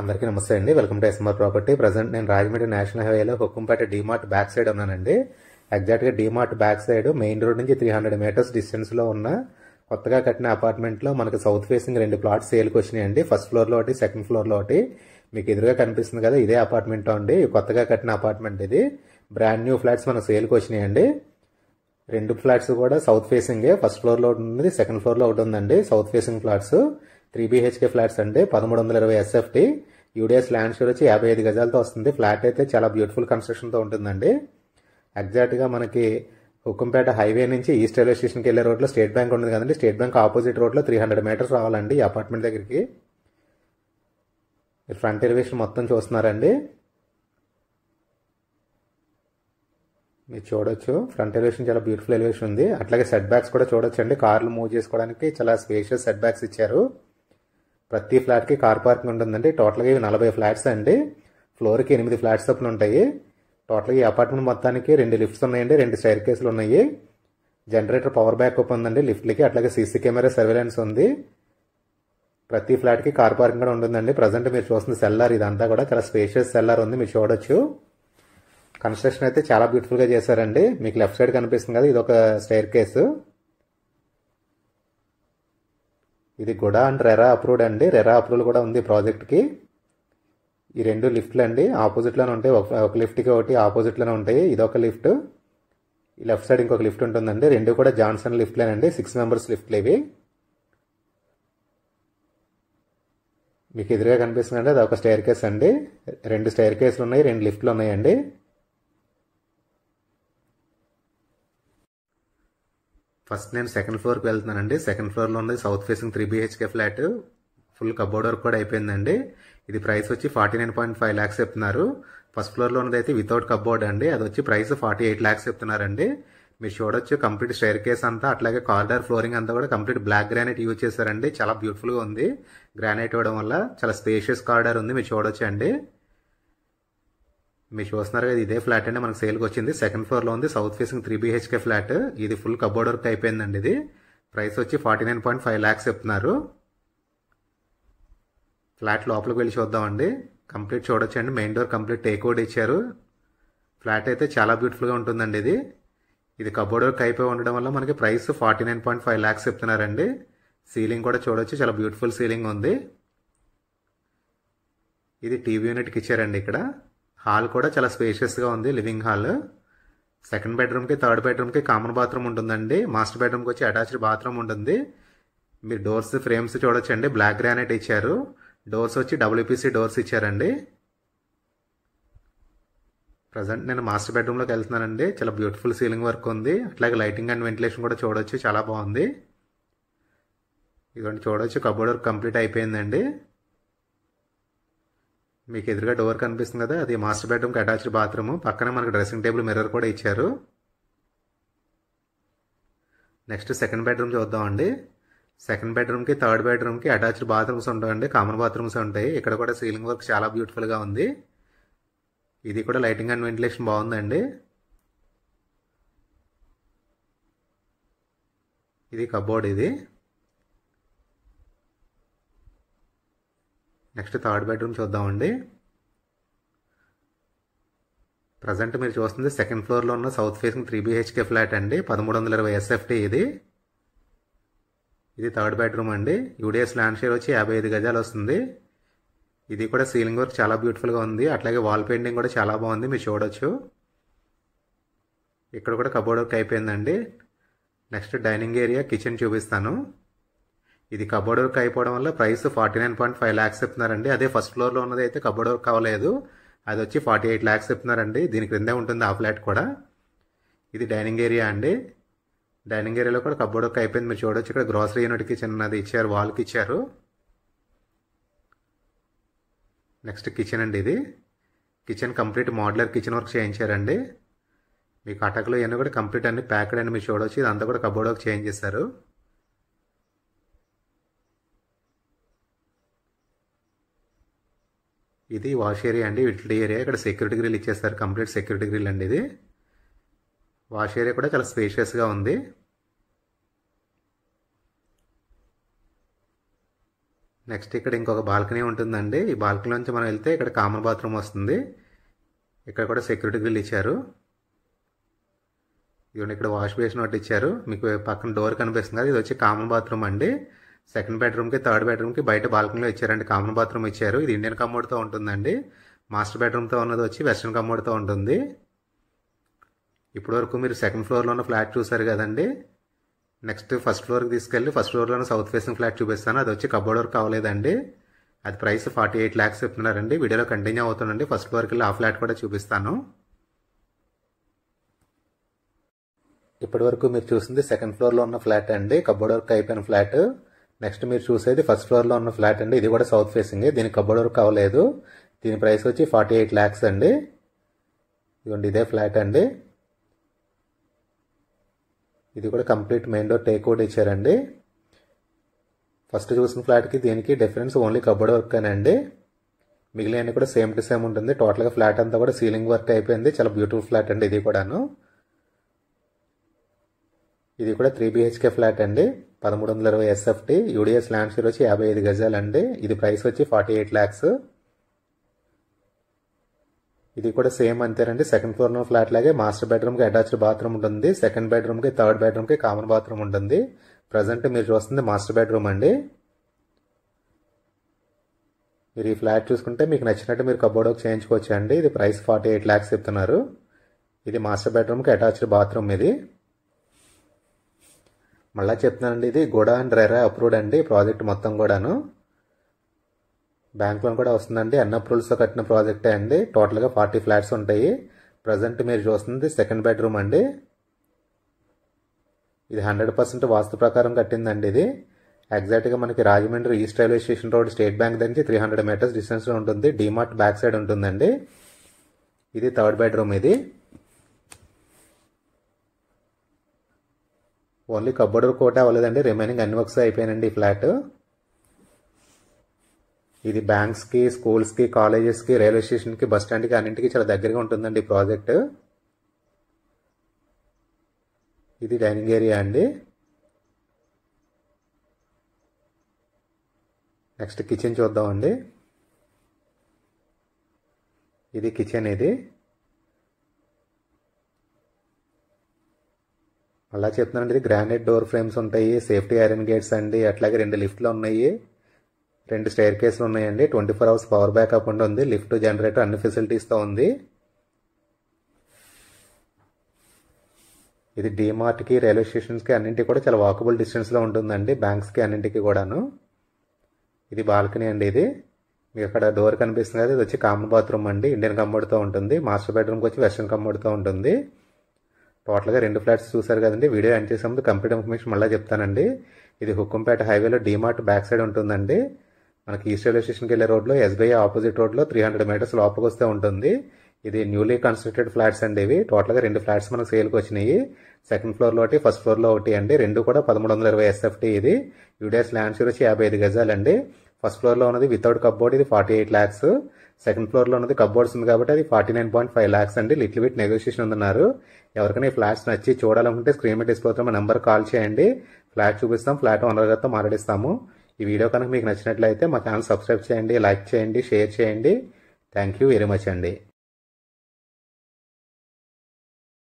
అందరికీ నమస్తే అండి welcome to SMR property present నేను రాజమండ్రి నేషనల్ హైవేలో హుక్కుంపేట డిమార్ట్ బ్యాక్ సైడ్ ఉన్నానండి ఎగ్జాక్ట్గా DMart back side main road నుంచి త్రీ హండ్రెడ్ మీటర్స్ డిస్టెన్స్లో ఉన్న కొత్తగా కట్టిన అపార్ట్మెంట్లో మనకి సౌత్ ఫేసింగ్ రెండు ప్లాట్స్ సేల్కి వచ్చినాయండి ఫస్ట్ ఫ్లోర్లో ఒకటి సెకండ్ ఫ్లోర్లో ఒకటి మీకు ఎదురుగా కనిపిస్తుంది కదా ఇదే అపార్ట్మెంట్ అండి కొత్తగా కట్టిన అపార్ట్మెంట్ ఇది బ్రాండ్ న్యూ ఫ్లాట్స్ మన సేల్కి వచ్చినాయండి రెండు ఫ్లాట్స్ కూడా సౌత్ ఫేసింగే ఫస్ట్ ఫ్లోర్లో ఉంది సెకండ్ ఫ్లోర్లో ఒకటి ఉందండి south facing flats three BHK flats అండి పదమూడు వందల ఇరవై ఎస్ఎఫ్టీ యూడిఎస్ ల్యాండ్ షూర్ వచ్చి యాభై ఐదు గజాలతో వస్తుంది ఫ్లాట్ అయితే చాలా బ్యూటిఫుల్ కన్స్ట్రక్షన్తో ఉంటుందండి ఎగ్జాక్ట్గా మనకి హుక్కంపేట హైవే నుంచి ఈస్ట్ రైల్వే స్టేషన్కి వెళ్ళే రోడ్లో స్టేట్ బ్యాంక్ ఉంటుంది కదండి స్టేట్ బ్యాంక్ ఆపోజిట్ రోడ్లో త్రీ హండ్రెడ్ మీటర్స్ రావాలండి అపార్ట్మెంట్ దగ్గరికి మీరు ఫ్రంట్ ఎలివేషన్ మొత్తం చూస్తున్నారండి మీరు చూడొచ్చు ఫ్రంట్ ఎలివేషన్ చాలా బ్యూటిఫుల్ ఎలివేషన్ ఉంది అట్లాగే సెట్ బ్యాక్స్ కూడా చూడొచ్చు అండి కార్లు మూవ్ చేసుకోవడానికి చాలా స్పేషియస్ సెట్ బ్యాక్స్ ఇచ్చారు ప్రతి ఫ్లాట్కి కార్ పార్కింగ్ ఉంటుందండి టోటల్గా ఇవి నలభై ఫ్లాట్స్ అండి ఫ్లోర్కి ఎనిమిది ఫ్లాట్స్ తప్పులు ఉంటాయి టోటల్గా ఈ అపార్ట్మెంట్ మొత్తానికి రెండు లిఫ్ట్స్ ఉన్నాయండి రెండు స్టైర్ కేసులు ఉన్నాయి జనరేటర్ పవర్ బ్యాకప్ ఉందండి లిఫ్ట్లకి అట్లాగే సీసీ కెమెరా సర్వేలెన్స్ ఉంది ప్రతి ఫ్లాట్కి కార్ పార్కింగ్ కూడా ఉంటుందండి ప్రజెంట్ మీరు చూస్తున్న సెల్లార్ ఇదంతా కూడా చాలా స్పేషియస్ సెల్లార్ ఉంది మీరు చూడొచ్చు కన్స్ట్రక్షన్ అయితే చాలా బ్యూటిఫుల్గా చేశారండి మీకు లెఫ్ట్ సైడ్ కనిపిస్తుంది కదా ఇది ఒక స్టైర్ కేసు ఇది గుడ అండ్ రెరా అప్రూవ్డ్ అండి రెరా అప్రూవల్ కూడా ఉంది ప్రాజెక్ట్కి ఈ రెండు లిఫ్ట్లు అండి ఆపోజిట్లోనే ఉంటాయి ఒక లిఫ్ట్కి ఒకటి ఆపోజిట్లోనే ఉంటాయి ఇది ఒక లిఫ్ట్ ఈ లెఫ్ట్ సైడ్ ఇంకొక లిఫ్ట్ ఉంటుందండి రెండు కూడా జాన్సన్ లిఫ్ట్లేనండి సిక్స్ మెంబర్స్ లిఫ్ట్లు ఇవి మీకు ఎదురుగా కనిపిస్తుందండి అది ఒక స్టైర్ కేస్ అండి రెండు స్టైర్ కేసులు ఉన్నాయి రెండు లిఫ్ట్లు ఉన్నాయండి ఫస్ట్ నేను సెకండ్ ఫ్లోర్కి వెళ్తున్నానండి సెకండ్ ఫ్లోర్లో ఉంది south facing three BHK flat full cupboard work కూడా అయిపోయిందండి ఇది ప్రైస్ వచ్చి forty nine point five lakhs చెప్తున్నారు ఫస్ట్ ఫ్లోర్లో ఉన్నది అయితే వితౌట్ కబోర్డ్ అండి అది వచ్చి ప్రైస్ ఫార్టీ ఎయిట్ ల్యాక్స్ చెప్తున్నారండి మీరు చూడొచ్చు కంప్లీట్ స్టైర్ కేస్ అంతా అట్లాగే కార్డర్ ఫ్లోరింగ్ అంతా కూడా కంప్లీట్ బ్లాక్ గ్రానైట్ యూజ్ చేశారండి చాలా బ్యూటిఫుల్గా ఉంది గ్రానైట్ ఇవ్వడం వల్ల చాలా స్పేషియస్ కార్డర్ ఉంది మీరు చూడొచ్చు అండి మీరు చూస్తున్నారు కదా ఇదే ఫ్లాట్ అండి మనకు సేల్కి వచ్చింది సెకండ్ ఫ్లోర్లో ఉంది south facing three BHK flat ఇది ఫుల్ కబోర్డ్ వర్క్ అయిపోయిందండి ఇది ప్రైస్ వచ్చి forty nine point five lakhs చెప్తున్నారు ఫ్లాట్ లోపలికి వెళ్ళి చూద్దామండి కంప్లీట్ చూడొచ్చండి మెయిన్ డోర్ కంప్లీట్ టేక్ ఇచ్చారు ఫ్లాట్ అయితే చాలా బ్యూటిఫుల్గా ఉంటుందండి ఇది ఇది కబోర్డ్ వర్క్ అయిపోయి ఉండడం వల్ల మనకి price forty nine point five lakhs చెప్తున్నారండి సీలింగ్ కూడా చూడొచ్చు చాలా బ్యూటిఫుల్ సీలింగ్ ఉంది ఇది టీవీ యూనిట్కి ఇచ్చారండి ఇక్కడ హాల్ కూడా చాలా స్పేషియస్గా ఉంది లివింగ్ హాల్ సెకండ్ బెడ్రూమ్కి థర్డ్ బెడ్రూమ్కి కామన్ బాత్రూమ్ ఉంటుందండి మాస్టర్ బెడ్రూమ్కి వచ్చి అటాచ్డ్ బాత్రూమ్ ఉంటుంది మీరు డోర్స్ ఫ్రేమ్స్ చూడొచ్చండి బ్లాక్ గ్రానైట్ ఇచ్చారు డోర్స్ వచ్చి డబ్ల్యూపీసీ డోర్స్ ఇచ్చారండి ప్రజెంట్ నేను మాస్టర్ బెడ్రూమ్లోకి వెళ్తున్నానండి చాలా బ్యూటిఫుల్ సీలింగ్ వర్క్ ఉంది అట్లాగే లైటింగ్ అండ్ వెంటిలేషన్ కూడా చూడవచ్చు చాలా బాగుంది ఇదిగోండి చూడవచ్చు కబోర్డ్ వర్క్ కంప్లీట్ అయిపోయిందండి మీకు ఎదురుగా డోర్ కనిపిస్తుంది కదా అది మాస్టర్ బెడ్రూమ్కి అటాచ్డ్ బాత్రూమ్ పక్కనే మనకు డ్రెస్సింగ్ టేబుల్ మిర్రర్ కూడా ఇచ్చారు నెక్స్ట్ సెకండ్ బెడ్రూమ్ చూద్దామండి సెకండ్ బెడ్రూమ్కి థర్డ్ బెడ్రూమ్కి అటాచ్డ్ బాత్రూమ్స్ ఉంటాయండి కామన్ బాత్రూమ్స్ ఉంటాయి ఇక్కడ కూడా సీలింగ్ వర్క్ చాలా బ్యూటిఫుల్గా ఉంది ఇది కూడా లైటింగ్ అండ్ వెంటిలేషన్ బాగుందండి ఇది కబోర్డ్ ఇది నెక్స్ట్ థర్డ్ బెడ్రూమ్ చూద్దామండి ప్రజెంట్ మీరు చూస్తుంది సెకండ్ ఫ్లోర్లో ఉన్న south facing three BHK flat అండి పదమూడు వందల ఇరవై ఎస్ఎఫ్టీ ఇది ఇది థర్డ్ బెడ్రూమ్ అండి యూడిఎస్ ల్యాండ్ షేర్ వచ్చి యాభై ఐదు గజాలు వస్తుంది ఇది కూడా సీలింగ్ వర్క్ చాలా బ్యూటిఫుల్గా ఉంది అట్లాగే వాల్ పెయింటింగ్ కూడా చాలా బాగుంది మీరు చూడొచ్చు ఇక్కడ కూడా కబోర్డ్ వర్క్ అయిపోయిందండి నెక్స్ట్ డైనింగ్ ఏరియా కిచెన్ చూపిస్తాను ఇది కబోర్డ్ వర్క్ అయిపోవడం వల్ల price forty nine point five lakhs చెప్తున్నారండి అదే ఫస్ట్ ఫ్లోర్లో ఉన్నది అయితే కబోర్డ్ వర్క్ అవ్వలేదు అది వచ్చి ఫార్టీ ఎయిట్ ల్యాక్స్ చెప్తున్నారండి దీని క్రిందే ఉంటుంది ఆ ఫ్లాట్ కూడా ఇది డైనింగ్ ఏరియా అండి డైనింగ్ ఏరియాలో కూడా కబోర్డ్ వర్క్ అయిపోయింది మీరు చూడొచ్చు ఇక్కడ గ్రాసరీ యూనిట్కి చిన్నది ఇచ్చారు వాల్కి ఇచ్చారు నెక్స్ట్ కిచెన్ అండి ఇది kitchen complete modular kitchen work చేయించారండి మీకు అటకలో ఇవన్నీ కూడా కంప్లీట్ అన్ని ప్యాక్డ్ అండి మీరు చూడవచ్చు ఇదంతా కూడా కబోర్డ్ వర్క్ చేంజ్ చేశారు ఇది వాష్ ఏరియా అండి విట్లీ ఏరియా ఇక్కడ సెక్యూరిటీ గ్రిల్ ఇచ్చేస్తారు కంప్లీట్ సెక్యూరిటీ గ్రిల్ అండి ఇది వాష్ ఏరియా కూడా చాలా స్పేషియస్గా ఉంది నెక్స్ట్ ఇక్కడ ఇంకొక బాల్కనీ ఉంటుందండి ఈ బాల్కనీ నుంచి మనం వెళ్తే ఇక్కడ కామన్ బాత్రూమ్ వస్తుంది ఇక్కడ కూడా సెక్యూరిటీ గ్రిల్ ఇచ్చారు ఇవన్నీ ఇక్కడ వాష్ బేసిన్ ఒకటి ఇచ్చారు మీకు పక్కన డోర్ కనిపిస్తుంది కదా ఇది వచ్చి కామన్ బాత్రూమ్ అండి సెకండ్ బెడ్రూమ్కి థర్డ్ బెడ్రూమ్కి బయట బాల్కనీలో ఇచ్చారండి కామన్ బాత్రూమ్ ఇచ్చారు ఇది ఇండియన్ కమోడ్తో ఉంటుందండి మాస్టర్ బెడ్రూమ్తో ఉన్నది వచ్చి వెస్ట్రన్ కమోడ్తో ఉంటుంది ఇప్పటివరకు మీరు సెకండ్ ఫ్లోర్లో ఉన్న ఫ్లాట్ చూసారు కదండి నెక్స్ట్ ఫస్ట్ ఫ్లోర్కి తీసుకెళ్ళి ఫస్ట్ ఫ్లోర్లోనే సౌత్ ఫేసింగ్ ఫ్లాట్ చూపిస్తాను అది వచ్చి కబోర్డ్ వర్క్ కావలేదండి అది ప్రైస్ ఫార్టీ ఎయిట్ ల్యాక్స్ చెప్తున్నారండి వీడియోలో కంటిన్యూ అవుతుందండి ఫస్ట్ ఫ్లోర్కి వెళ్ళి ఆ ఫ్లాట్ కూడా చూపిస్తాను ఇప్పటివరకు మీరు చూసింది సెకండ్ ఫ్లోర్లో ఉన్న ఫ్లాట్ అండి కబోర్డ్ వర్క్ అయిపోయిన ఫ్లాట్ నెక్స్ట్ మీరు చూసేది ఫస్ట్ ఫ్లోర్లో ఉన్న ఫ్లాట్ అండి ఇది కూడా సౌత్ ఫేసింగ్ దీని కబోర్డ్ వర్క్ కావలేదు దీని ప్రైస్ వచ్చి ఫార్టీ ఎయిట్ ల్యాక్స్ అండి ఇదిగోండి ఇదే ఫ్లాట్ అండి ఇది కూడా complete main door teak out ఇచ్చారండి ఫస్ట్ చూసిన ఫ్లాట్కి దీనికి డిఫరెన్స్ ఓన్లీ కబోర్డ్ వర్క్ అండి మిగిలిన కూడా సేమ్ టు సేమ్ ఉంటుంది టోటల్గా ఫ్లాట్ అంతా కూడా సీలింగ్ వర్క్ అయిపోయింది చాలా బ్యూటిఫుల్ ఫ్లాట్ అండి ఇది కూడాను ఇది కూడా త్రీ బిహెచ్కే ఫ్లాట్ అండి పదమూడు వందల ఇరవై ఎస్ఎఫ్టీ యూడిఎస్ ల్యాండ్ షేర్ వచ్చి యాభై ఐదు గజాలండి ఇది ప్రైస్ వచ్చి ఫార్టీ ఎయిట్ ల్యాక్స్ ఇది కూడా సేమ్ అంతేనండి సెకండ్ ఫ్లోర్ లో ఫ్లాట్ లాగే మాస్టర్ బెడ్రూమ్ కి అటాచ్డ్ బాత్రూమ్ ఉంటుంది సెకండ్ బెడ్రూమ్ కి థర్డ్ బెడ్రూమ్ కి కామన్ బాత్రూమ్ ఉంటుంది ప్రజెంట్ మీరు చూస్తుంది మాస్టర్ బెడ్రూమ్ అండి మీరు ఈ ఫ్లాట్ చూసుకుంటే మీకు నచ్చినట్టు మీరు కబోర్డ్ ఒక చేయించుకోవచ్చు అండి ఇది ప్రైస్ ఫార్టీ ఎయిట్ ల్యాక్స్ చెప్తున్నారు ఇది మాస్టర్ బెడ్రూమ్కి అటాచ్డ్ బాత్రూమ్ ఇది మళ్ళీ చెప్తున్నానండి ఇది గోడా అండ్ రెరా అప్రూవ్డ్ అండి ప్రాజెక్ట్ మొత్తం కూడాను బ్యాంక్ లోన్ కూడా వస్తుందండి అన్ని అప్రూవల్స్తో కట్టిన ప్రాజెక్టే అండి టోటల్గా ఫార్టీ ఫ్లాట్స్ ఉంటాయి ప్రజెంట్ మీరు చూస్తుంది సెకండ్ బెడ్రూమ్ అండి ఇది హండ్రెడ్ పర్సెంట్ వాస్తు ప్రకారం కట్టిందండి ఇది ఎగ్జాక్ట్గా మనకి Rajahmundry east railway station road state bank దగ్గర త్రీ హండ్రెడ్ మీటర్స్ డిస్టెన్స్లో ఉంటుంది డిమార్ట్ బ్యాక్ సైడ్ ఉంటుందండి ఇది థర్డ్ బెడ్రూమ్ ఇది ఓన్లీ కబ్బడూరు కోట అవ్వలేదండి రిమైనింగ్ అన్ని వర్క్స్ అయిపోయానండి ఈ ఫ్లాట్ ఇది బ్యాంక్స్కి స్కూల్స్కి కాలేజెస్కి రైల్వే స్టేషన్కి బస్ స్టాండ్కి అన్నింటికి చాలా దగ్గరగా ఉంటుందండి ఈ ప్రాజెక్ట్ ఇది డైనింగ్ ఏరియా అండి నెక్స్ట్ కిచెన్ చూద్దామండి ఇది కిచెన్ ఇది అలా చెప్తున్నానండి ఇది గ్రానైట్ డోర్ ఫ్రేమ్స్ ఉంటాయి సేఫ్టీ ఐరన్ గేట్స్ అండి అట్లాగే రెండు లిఫ్ట్లు ఉన్నాయి రెండు స్టేర్ కేసులు ఉన్నాయండి twenty four hours power backup ఉంటుంది లిఫ్ట్ జనరేటర్ అన్ని ఫెసిలిటీస్తో ఉంది ఇది డిమార్ట్కి రైల్వే స్టేషన్స్కి అన్నింటికి కూడా చాలా వాకబుల్ డిస్టెన్స్లో ఉంటుందండి బ్యాంక్స్కి అన్నింటికి కూడాను ఇది బాల్కనీ అండి ఇది మీకు అక్కడ డోర్ కనిపిస్తుంది కదా ఇది వచ్చి కామన్ బాత్రూమ్ అండి ఇండియన్ కమ్మడితో ఉంటుంది మాస్టర్ బెడ్రూమ్కి వచ్చి వెస్ట్రన్ కమ్మడితో ఉంటుంది టోటల్గా రెండు ఫ్లాట్స్ చూసారు కదండి వీడియో ఎంట్ చేసే ముందు కంప్లీట్ ఇన్ఫర్మేషన్ మళ్ళీ చెప్తానండి ఇది హుక్కుంపేట హైవేలో డిమార్ట్ బ్యాక్ సైడ్ ఉంటుందండి మనకి ఈస్ట్ రైల్వే స్టేషన్కి వెళ్ళే రోడ్లో ఎస్బీఐ ఆపోజిట్ రోడ్లో త్రీ హండ్రెడ్ మీటర్స్ లోపలికి వస్తే ఉంటుంది ఇది న్యూలీ కన్స్ట్రక్టెడ్ ఫ్లాట్స్ అండి ఇవి టోటల్గా రెండు ఫ్లాట్స్ మనకు సేల్కి వచ్చినాయి సెకండ్ ఫ్లోర్లో ఒకటి ఫస్ట్ ఫ్లోర్లో ఒకటి అండి రెండు కూడా పదమూడు వందల ఇరవై ఎస్ఎఫ్టీ ఇది యూడిఎస్ ల్యాండ్ వచ్చి యాభై ఐదు గజాలండి ఫస్ట్ ఫ్లోర్లో ఉన్నది వితౌట్ కబ్బోర్డ్ ఇది ఫార్టీ ఎయిట్ ల్యాక్స్ సెకండ్ ఫ్లోర్లో ఉన్నది కబ్బోర్డ్స్ ఉంది కాబట్టి అది forty nine point five lakhs అండి లిటిల్ బిట్ నెగోషియేషన్ ఉన్నారు ఎవరికైనా ఈ ఫ్లాట్స్ నచ్చి చూడాలనుకుంటే స్క్రీన్ మీద డిస్ప్లే మా నెంబర్ కాల్ చేయండి ఫ్లాట్ చూపిస్తాం ఫ్లాట్ ఓనర్ గారితో మాట్లాడిస్తాము ఈ వీడియో కనుక మీకు నచ్చినట్లయితే మా ఛానల్ సబ్స్క్రైబ్ చేయండి లైక్ చేయండి షేర్ చేయండి థ్యాంక్ యూ వెరీ మచ్ అండి